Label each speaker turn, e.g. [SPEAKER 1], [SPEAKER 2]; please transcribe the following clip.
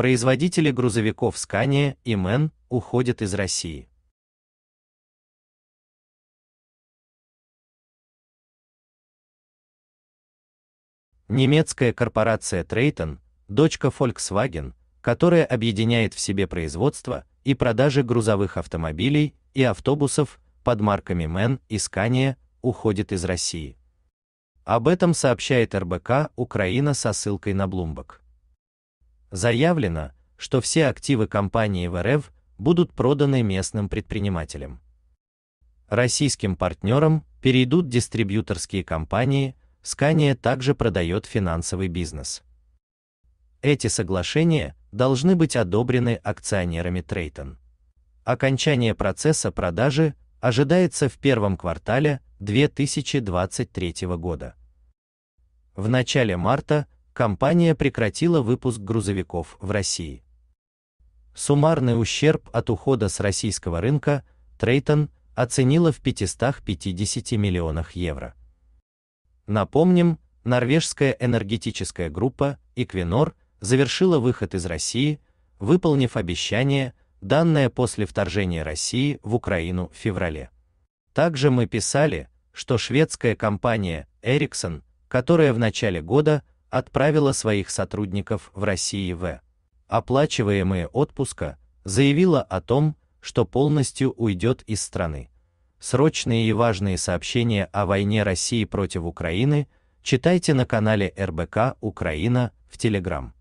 [SPEAKER 1] Производители грузовиков Scania и MAN уходят из России.
[SPEAKER 2] Немецкая корпорация Трейтон, дочка Volkswagen, которая объединяет в себе производство и продажи грузовых автомобилей и автобусов под марками MAN и Scania, уходит из России. Об этом сообщает РБК Украина со ссылкой на Bloomberg. Заявлено, что все активы компании в РФ будут проданы местным предпринимателям. Российским партнерам перейдут дистрибьюторские компании, Скания также продает финансовый бизнес. Эти соглашения должны быть одобрены акционерами Трейтон. Окончание процесса продажи ожидается в первом квартале 2023 года. В начале марта компания прекратила выпуск грузовиков в России. Суммарный ущерб от ухода с российского рынка Трейтон оценила в 550 миллионах евро. Напомним, норвежская энергетическая группа Equinor завершила выход из России, выполнив обещание, данное после вторжения России в Украину в феврале. Также мы писали, что шведская компания Ericsson, которая в начале года отправила своих сотрудников в России в оплачиваемые отпуска, заявила о том, что полностью уйдет из страны. Срочные и важные сообщения о войне России против Украины читайте на канале РБК Украина в Телеграм.